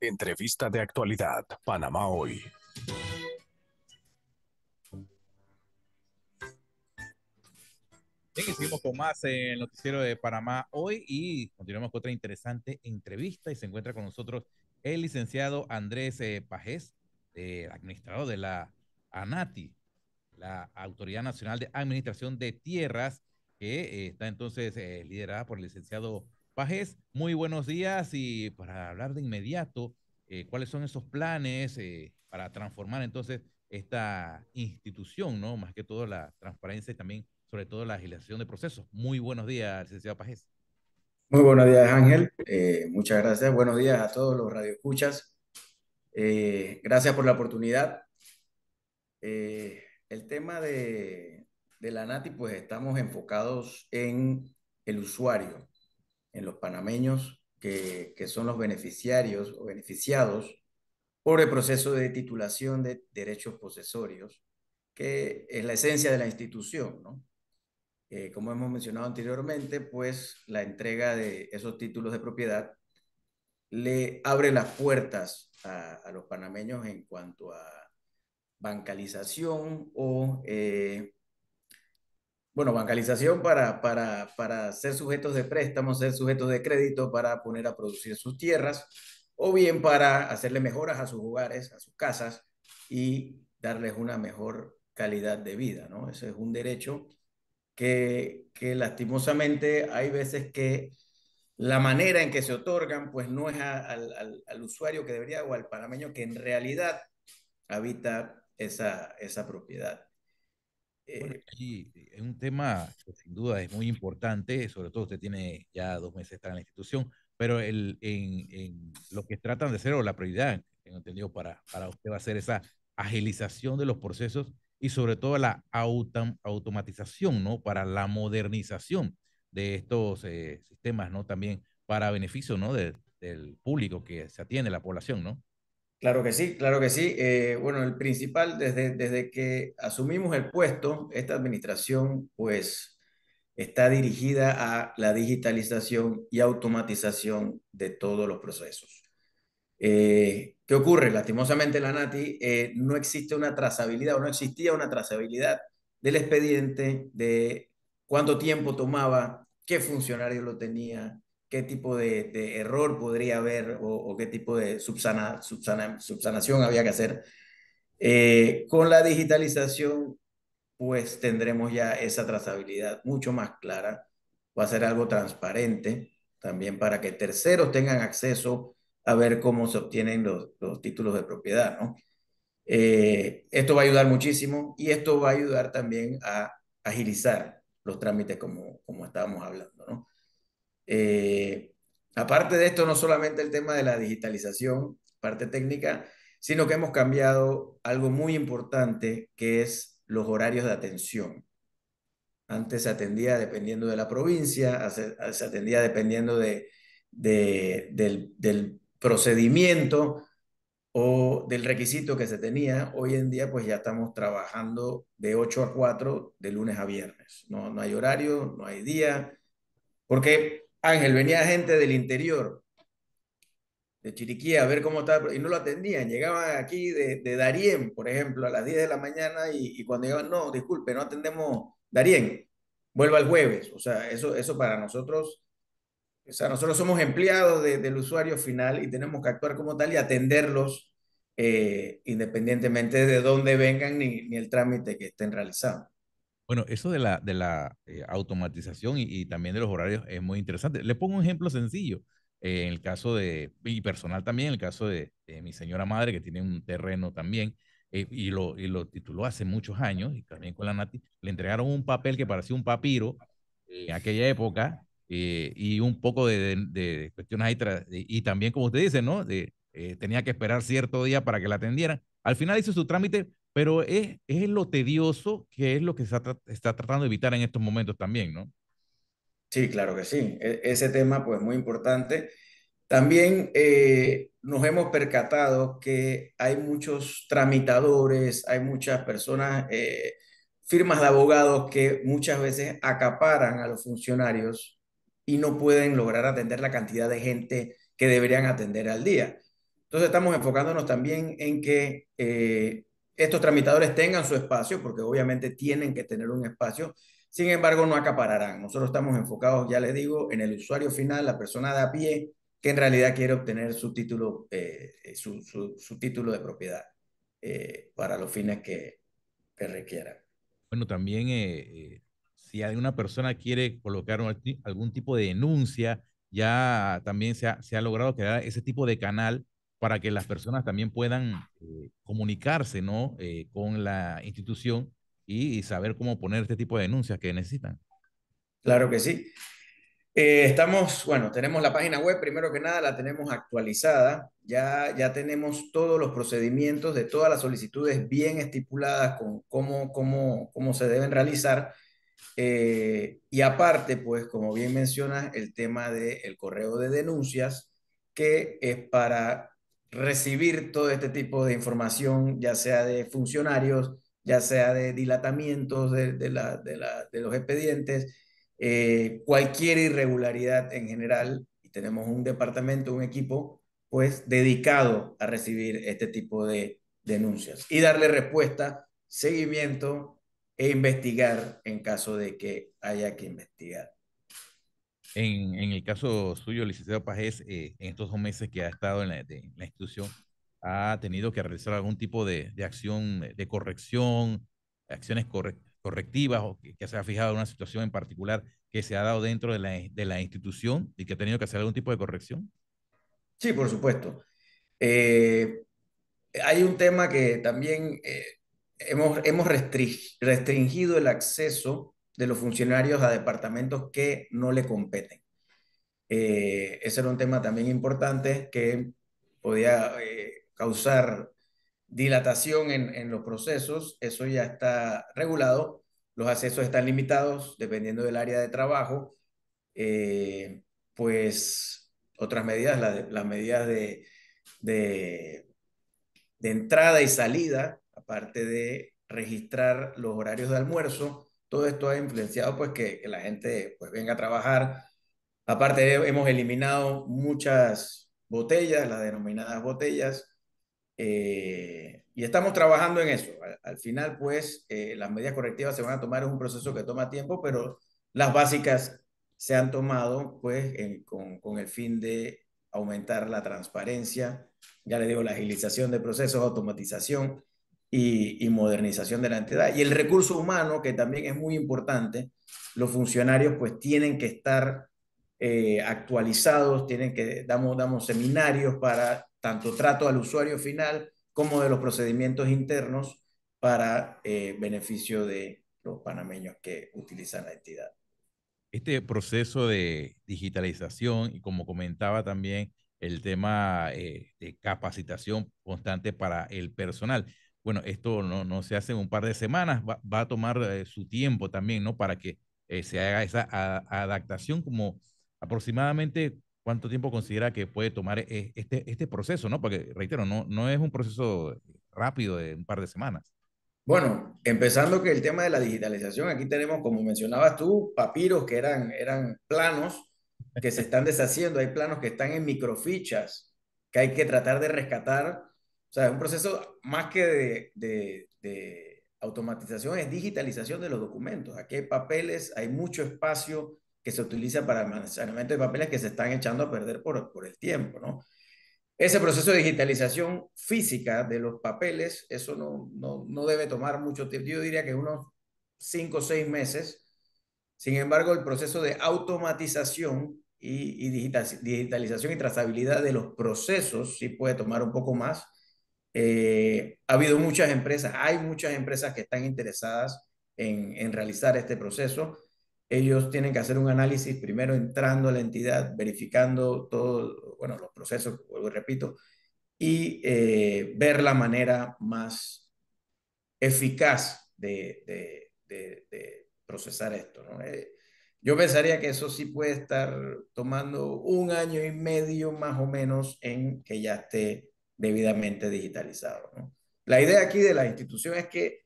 Entrevista de actualidad, Panamá hoy. Bien, seguimos con más el noticiero de Panamá hoy y continuamos con otra interesante entrevista y se encuentra con nosotros el licenciado Andrés eh, Pajés, eh, administrador de la ANATI, la Autoridad Nacional de Administración de Tierras, que eh, está entonces liderada por el licenciado Pajes, muy buenos días y para hablar de inmediato, eh, ¿cuáles son esos planes eh, para transformar entonces esta institución, ¿no? Más que todo la transparencia y también, sobre todo, la agilización de procesos. Muy buenos días, licenciado Pajes. Muy buenos días, Ángel. Eh, muchas gracias. Buenos días a todos los radioescuchas. gracias por la oportunidad. el tema de, de la NATI, pues estamos enfocados en el usuario, en los panameños que, son los beneficiarios o beneficiados por el proceso de titulación de derechos posesorios, que es la esencia de la institución, ¿no? Eh, como hemos mencionado anteriormente, pues la entrega de esos títulos de propiedad le abre las puertas a, los panameños en cuanto a bancalización o eh, bueno, bancalización para, para, ser sujetos de préstamos, ser sujetos de crédito para poner a producir sus tierras, o bien para hacerle mejoras a sus hogares, a sus casas y darles una mejor calidad de vida, ¿no? Ese es un derecho que, lastimosamente hay veces que la manera en que se otorgan, pues no es al, usuario que debería o al panameño que en realidad habita esa, esa propiedad. Bueno, eh, y un tema que sin duda es muy importante, sobre todo usted tiene ya dos meses estar en la institución, pero en, lo que tratan de hacer o la prioridad, tengo entendido, para, para usted va a ser esa agilización de los procesos y sobre todo la automatización, ¿no? Para la modernización de estos eh, sistemas, ¿no? También para beneficio, ¿no? del público que se atiende, la población, ¿no? Claro que sí, claro que sí. Eh, bueno, el principal, desde, desde que asumimos el puesto, esta administración pues está dirigida a la digitalización y automatización de todos los procesos. Eh, ¿Qué ocurre? Lastimosamente, la NATI eh, no existe una trazabilidad o no existía una trazabilidad del expediente, de cuánto tiempo tomaba, qué funcionario lo tenía, qué tipo de, error podría haber o, qué tipo de subsana, subsanación había que hacer. Eh, con la digitalización, pues tendremos ya esa trazabilidad mucho más clara, va a ser algo transparente también para que terceros tengan acceso a ver cómo se obtienen los, títulos de propiedad, ¿no? Eh, esto va a ayudar muchísimo y esto va a ayudar también a agilizar los trámites como, como estábamos hablando, ¿no? Eh, aparte de esto, no solamente el tema de la digitalización, parte técnica, sino que hemos cambiado algo muy importante, que es los horarios de atención. Antes se atendía dependiendo de la provincia, se atendía dependiendo de, del, procedimiento o del requisito que se tenía. Hoy en día, pues ya estamos trabajando de 8 a 4, de lunes a viernes. No, no hay horario, no hay día, porque Ángel, venía gente del interior, de Chiriquí, a ver cómo estaba, y no lo atendían. Llegaban aquí de, de por ejemplo, a las 10 de la mañana, y, cuando llegaban, no, disculpe, no atendemos Darién, vuelva el jueves. O sea, eso, eso para nosotros, o sea, nosotros somos empleados del usuario final y tenemos que actuar como tal y atenderlos eh, independientemente de dónde vengan ni, ni el trámite que estén realizando. Bueno, eso de la, de la eh, automatización y, también de los horarios es muy interesante. Le pongo un ejemplo sencillo. Eh, en el caso de, y personal también, en el caso de, mi señora madre, que tiene un terreno también, eh, y, lo, y lo tituló hace muchos años, y también con la Nati, le entregaron un papel que parecía un papiro en aquella época, y un poco de, de, cuestiones ahí, y también como usted dice, ¿no? De, tenía que esperar cierto día para que la atendieran. Al final hizo su trámite pero es, es lo tedioso que es lo que se está, está tratando de evitar en estos momentos también, ¿no? Sí, claro que sí. E-, ese tema, pues, muy importante. También eh, nos hemos percatado que hay muchos tramitadores, hay muchas personas, eh, firmas de abogados que muchas veces acaparan a los funcionarios y no pueden lograr atender la cantidad de gente que deberían atender al día. Entonces estamos enfocándonos también en que eh, estos tramitadores tengan su espacio, porque obviamente tienen que tener un espacio, sin embargo no acapararán. Nosotros estamos enfocados, ya le digo, en el usuario final, la persona de a pie, que en realidad quiere obtener su título, eh, su, título de propiedad eh, para los fines que, que requieran. Bueno, también eh, si si una persona quiere colocar algún tipo de denuncia, ya también se ha, se ha logrado crear ese tipo de canal para que las personas también puedan eh, comunicarse ¿no? Eh, con la institución y, saber cómo poner este tipo de denuncias que necesitan. Claro que sí. Eh, estamos, bueno, tenemos la página web, primero que nada la tenemos actualizada, ya, ya tenemos todos los procedimientos de todas las solicitudes bien estipuladas con cómo, cómo, cómo se deben realizar. y aparte, pues, como bien mencionas, el tema del correo de denuncias, que es para recibir todo este tipo de información, ya sea de funcionarios, ya sea de dilatamientos de, de, los expedientes, eh, cualquier irregularidad en general. Y tenemos un departamento, un equipo, pues dedicado a recibir este tipo de denuncias y darle respuesta, seguimiento e investigar en caso de que haya que investigar. En, el caso suyo, licenciado Pajés, eh, en estos dos meses que ha estado en la, institución, ¿ha tenido que realizar algún tipo de, acción de corrección, acciones correctivas o que, se ha fijado en una situación en particular que se ha dado dentro de la, institución y que ha tenido que hacer algún tipo de corrección? Sí, por supuesto. Eh, hay un tema que también eh, hemos, hemos restringido el acceso de los funcionarios a departamentos que no le competen. Eh, ese era un tema también importante que podía eh, causar dilatación en, los procesos. Eso ya está regulado. Los accesos están limitados dependiendo del área de trabajo. Eh, pues otras medidas, las medidas de entrada y salida, aparte de registrar los horarios de almuerzo, todo esto ha influenciado pues que, la gente pues, venga a trabajar. Aparte hemos eliminado muchas botellas, las denominadas botellas, eh, y estamos trabajando en eso. Al, final pues eh, las medidas correctivas se van a tomar, es un proceso que toma tiempo, pero las básicas se han tomado pues con, con el fin de aumentar la transparencia, ya le digo, la agilización de procesos, automatización, y, modernización de la entidad. Y el recurso humano, que también es muy importante, los funcionarios pues tienen que estar eh, actualizados, tienen que, damos, damos seminarios para tanto trato al usuario final como de los procedimientos internos para eh, beneficio de los panameños que utilizan la entidad. Este proceso de digitalización y como comentaba también el tema eh, de capacitación constante para el personal bueno, esto no, no se hace en un par de semanas, va, a tomar eh, su tiempo también, ¿no? Para que eh, se haga esa adaptación, como aproximadamente cuánto tiempo considera que puede tomar e, este, este proceso, ¿no? Porque, reitero, no, no es un proceso rápido de un par de semanas. Bueno, empezando que el tema de la digitalización, aquí tenemos, como mencionabas tú, papiros que eran, eran planos que se están deshaciendo, hay planos que están en microfichas que hay que tratar de rescatar o sea, es un proceso más que de, de, automatización, es digitalización de los documentos. Aquí hay papeles, hay mucho espacio que se utiliza para almacenamiento de papeles que se están echando a perder por, por el tiempo, ¿no? Ese proceso de digitalización física de los papeles, eso no, no, no debe tomar mucho tiempo. Yo diría que unos cinco o seis meses. Sin embargo, el proceso de automatización y, y digitalización y trazabilidad de los procesos sí puede tomar un poco más eh, ha habido muchas empresas, hay muchas empresas que están interesadas en, realizar este proceso. Ellos tienen que hacer un análisis primero entrando a la entidad, verificando todos bueno, los procesos, vuelvo y repito, y eh, ver la manera más eficaz de, procesar esto. Eh, yo pensaría que eso sí puede estar tomando un año y medio más o menos en que ya esté debidamente digitalizado. La idea aquí de la institución es que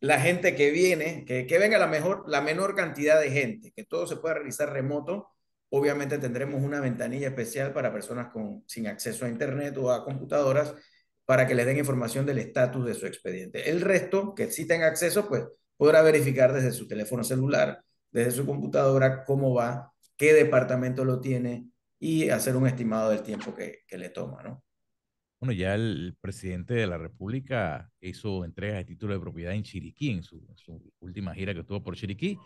la gente que viene, que, venga la, mejor, la menor cantidad de gente, que todo se pueda realizar remoto. Obviamente tendremos una ventanilla especial para personas con, sin acceso a Internet o a computadoras para que les den información del estatus de su expediente. El resto, que sí tenga acceso, pues podrá verificar desde su teléfono celular, desde su computadora, cómo va, qué departamento lo tiene y hacer un estimado del tiempo que, que le toma, ¿no? Bueno, ya el presidente de la República hizo entrega de títulos de propiedad en Chiriquí, en su, última gira que estuvo por Chiriquí,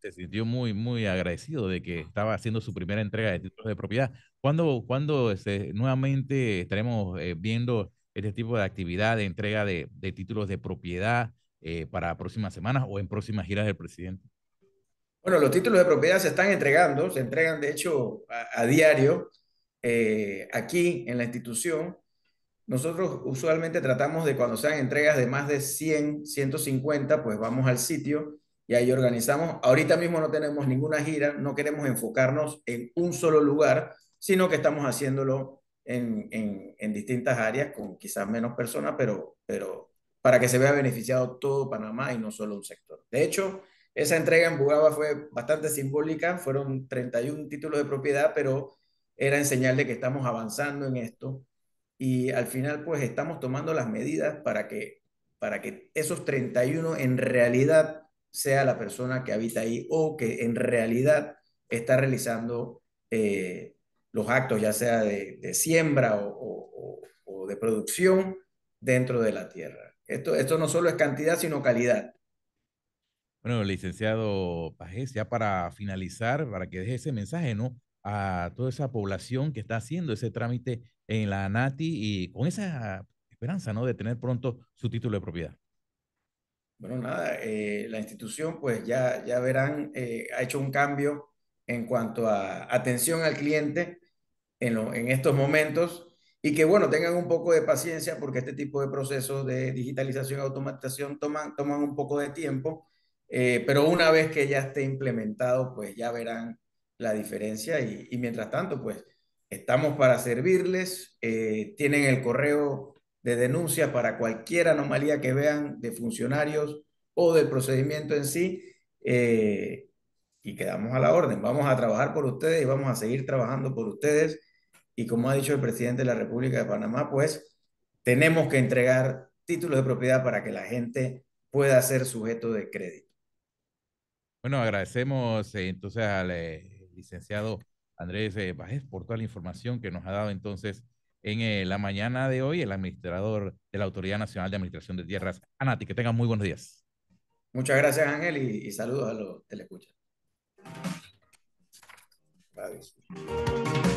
se sintió muy, muy agradecido de que estaba haciendo su primera entrega de títulos de propiedad. ¿Cuándo, cuando este, nuevamente estaremos eh, viendo este tipo de actividad de entrega de, de títulos de propiedad eh, para próximas semanas o en próximas giras del presidente? Bueno, los títulos de propiedad se están entregando, se entregan de hecho a, diario eh, aquí en la institución. Nosotros usualmente tratamos de cuando sean entregas de más de 100, 150, pues vamos al sitio y ahí organizamos. Ahorita mismo no tenemos ninguna gira, no queremos enfocarnos en un solo lugar, sino que estamos haciéndolo en, en, distintas áreas con quizás menos personas, pero, pero para que se vea beneficiado todo Panamá y no solo un sector. De hecho, esa entrega en Bugaba fue bastante simbólica, fueron 31 títulos de propiedad, pero era en señal de que estamos avanzando en esto y al final pues estamos tomando las medidas para que, para que esos 31 en realidad sea la persona que habita ahí o que en realidad está realizando eh, los actos ya sea de, siembra o, de producción dentro de la tierra. Esto, esto no solo es cantidad, sino calidad. Bueno, licenciado Pajés, ya para finalizar, para que deje ese mensaje, ¿no? a toda esa población que está haciendo ese trámite en la ANATI y con esa esperanza ¿no? de tener pronto su título de propiedad? Bueno, nada, eh, la institución pues ya, ya verán, eh, ha hecho un cambio en cuanto a atención al cliente en, en estos momentos y que bueno, tengan un poco de paciencia porque este tipo de procesos de digitalización y automatización toman, toman un poco de tiempo, eh, pero una vez que ya esté implementado, pues ya verán la diferencia y, mientras tanto, pues estamos para servirles, eh, tienen el correo de denuncia para cualquier anomalía que vean de funcionarios o del procedimiento en sí eh, y quedamos a la orden. Vamos a trabajar por ustedes y vamos a seguir trabajando por ustedes y como ha dicho el presidente de la República de Panamá, pues tenemos que entregar títulos de propiedad para que la gente pueda ser sujeto de crédito. Bueno, agradecemos eh, entonces al licenciado Andrés eh, Bajés por toda la información que nos ha dado entonces en eh, la mañana de hoy, el administrador de la Autoridad Nacional de Administración de Tierras, Anati. Que tengan muy buenos días. Muchas gracias, Ángel, y, y saludos a los que le escuchan.